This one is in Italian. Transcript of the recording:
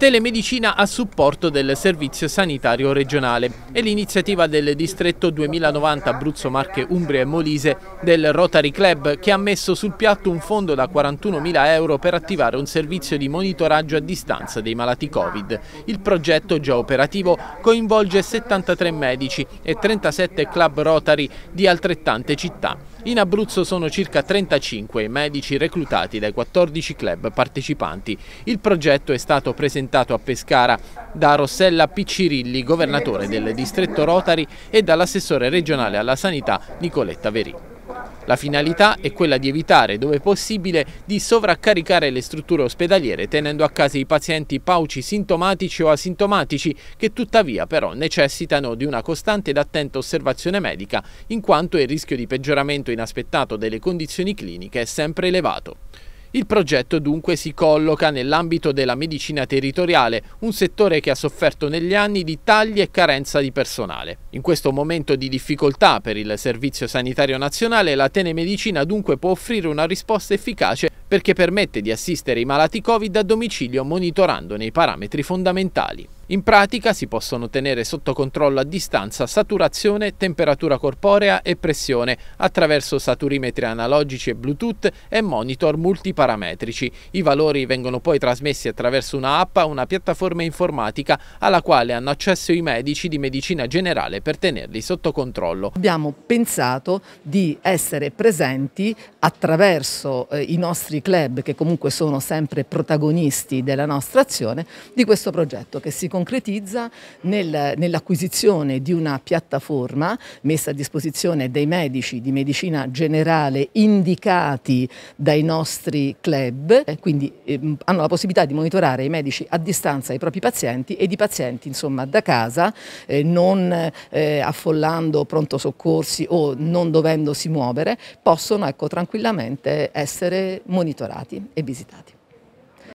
telemedicina a supporto del Servizio Sanitario Regionale e l'iniziativa del Distretto 2090 Abruzzo, Marche, Umbria e Molise del Rotary Club che ha messo sul piatto un fondo da 41.000 euro per attivare un servizio di monitoraggio a distanza dei malati Covid. Il progetto già operativo coinvolge 73 medici e 37 club Rotary di altrettante città. In Abruzzo sono circa 35 i medici reclutati dai 14 club partecipanti. Il progetto è stato presentato a Pescara da Rossella Piccirilli, governatore del distretto Rotari e dall'assessore regionale alla sanità Nicoletta Verì. La finalità è quella di evitare, dove possibile, di sovraccaricare le strutture ospedaliere tenendo a casa i pazienti pauci sintomatici o asintomatici che tuttavia però necessitano di una costante ed attenta osservazione medica in quanto il rischio di peggioramento inaspettato delle condizioni cliniche è sempre elevato. Il progetto dunque si colloca nell'ambito della medicina territoriale, un settore che ha sofferto negli anni di tagli e carenza di personale. In questo momento di difficoltà per il Servizio Sanitario Nazionale, la telemedicina dunque può offrire una risposta efficace perché permette di assistere i malati Covid a domicilio monitorandone i parametri fondamentali. In pratica si possono tenere sotto controllo a distanza saturazione, temperatura corporea e pressione attraverso saturimetri analogici e Bluetooth e monitor multiparametrici. I valori vengono poi trasmessi attraverso una app una piattaforma informatica alla quale hanno accesso i medici di medicina generale per tenerli sotto controllo. Abbiamo pensato di essere presenti attraverso eh, i nostri club che comunque sono sempre protagonisti della nostra azione di questo progetto che si conclude concretizza nel, nell'acquisizione di una piattaforma messa a disposizione dei medici di medicina generale indicati dai nostri club, eh, quindi eh, hanno la possibilità di monitorare i medici a distanza dai propri pazienti e i pazienti insomma da casa, eh, non eh, affollando pronto soccorsi o non dovendosi muovere, possono ecco, tranquillamente essere monitorati e visitati.